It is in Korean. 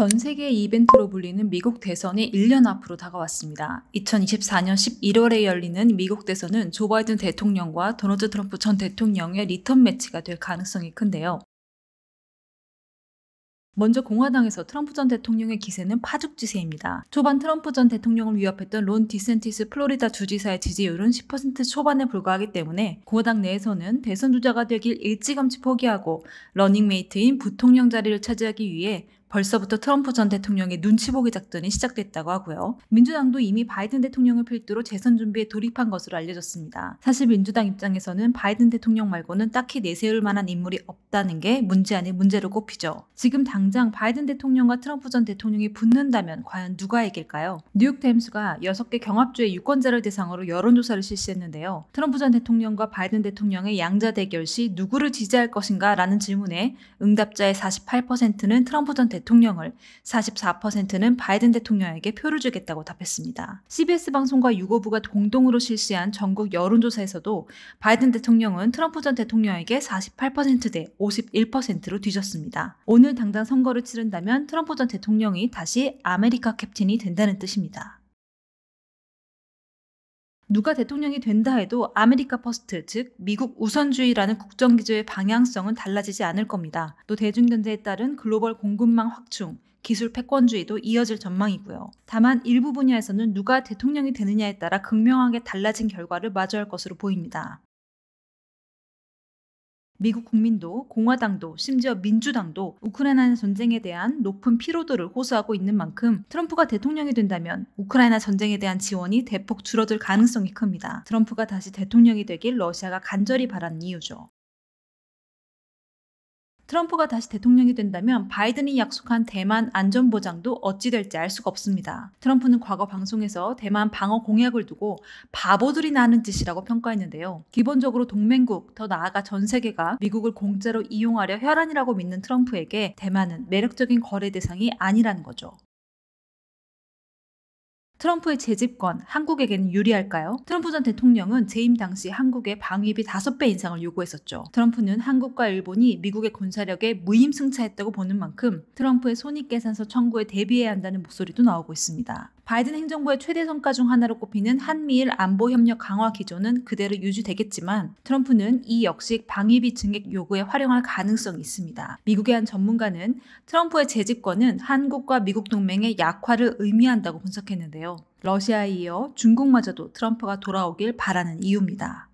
전 세계 의 이벤트로 불리는 미국 대선이 1년 앞으로 다가왔습니다. 2024년 11월에 열리는 미국 대선은 조 바이든 대통령과 도널드 트럼프 전 대통령의 리턴 매치가 될 가능성이 큰데요. 먼저 공화당에서 트럼프 전 대통령의 기세는 파죽지세입니다. 초반 트럼프 전 대통령을 위협했던 론 디센티스 플로리다 주지사의 지지율은 10% 초반에 불과하기 때문에 공화당 내에서는 대선 주자가 되길 일찌감치 포기하고 러닝메이트인 부통령 자리를 차지하기 위해 벌써부터 트럼프 전 대통령의 눈치 보기 작전이 시작됐다고 하고요. 민주당도 이미 바이든 대통령을 필두로 재선 준비에 돌입한 것으로 알려졌습니다. 사실 민주당 입장에서는 바이든 대통령 말고는 딱히 내세울 만한 인물이 없다는 게 문제 아닌 문제로 꼽히죠. 지금 당장 바이든 대통령과 트럼프 전 대통령이 붙는다면 과연 누가 이길까요? 뉴욕타임스가 6개 경합주의 유권자를 대상으로 여론조사를 실시했는데요. 트럼프 전 대통령과 바이든 대통령의 양자 대결 시 누구를 지지할 것인가 라는 질문에 응답자의 48%는 트럼프 전 대통령 대통령을 44%는 바이든 대통령에게 표를 주겠다고 답했습니다. CBS 방송과 유고부가 공동으로 실시한 전국 여론조사에서도 바이든 대통령은 트럼프 전 대통령에게 48%대 51%로 뒤졌습니다. 오늘 당장 선거를 치른다면 트럼프 전 대통령이 다시 아메리카 캡틴이 된다는 뜻입니다. 누가 대통령이 된다 해도 아메리카 퍼스트, 즉 미국 우선주의라는 국정 기조의 방향성은 달라지지 않을 겁니다. 또 대중경제에 따른 글로벌 공급망 확충, 기술 패권주의도 이어질 전망이고요. 다만 일부 분야에서는 누가 대통령이 되느냐에 따라 극명하게 달라진 결과를 마주할 것으로 보입니다. 미국 국민도 공화당도 심지어 민주당도 우크라이나 전쟁에 대한 높은 피로도를 호소하고 있는 만큼 트럼프가 대통령이 된다면 우크라이나 전쟁에 대한 지원이 대폭 줄어들 가능성이 큽니다. 트럼프가 다시 대통령이 되길 러시아가 간절히 바라는 이유죠. 트럼프가 다시 대통령이 된다면 바이든이 약속한 대만 안전보장도 어찌 될지 알 수가 없습니다. 트럼프는 과거 방송에서 대만 방어 공약을 두고 바보들이 나는 짓이라고 평가했는데요. 기본적으로 동맹국, 더 나아가 전 세계가 미국을 공짜로 이용하려 혈안이라고 믿는 트럼프에게 대만은 매력적인 거래 대상이 아니라는 거죠. 트럼프의 재집권 한국에게는 유리할까요? 트럼프 전 대통령은 재임 당시 한국의 방위비 5배 인상을 요구했었죠. 트럼프는 한국과 일본이 미국의 군사력에 무임승차했다고 보는 만큼 트럼프의 손익계산서 청구에 대비해야 한다는 목소리도 나오고 있습니다. 바이든 행정부의 최대 성과 중 하나로 꼽히는 한미일 안보 협력 강화 기조는 그대로 유지되겠지만 트럼프는 이 역시 방위비 증액 요구에 활용할 가능성이 있습니다. 미국의 한 전문가는 트럼프의 재집권은 한국과 미국 동맹의 약화를 의미한다고 분석했는데요. 러시아에 이어 중국마저도 트럼프가 돌아오길 바라는 이유입니다.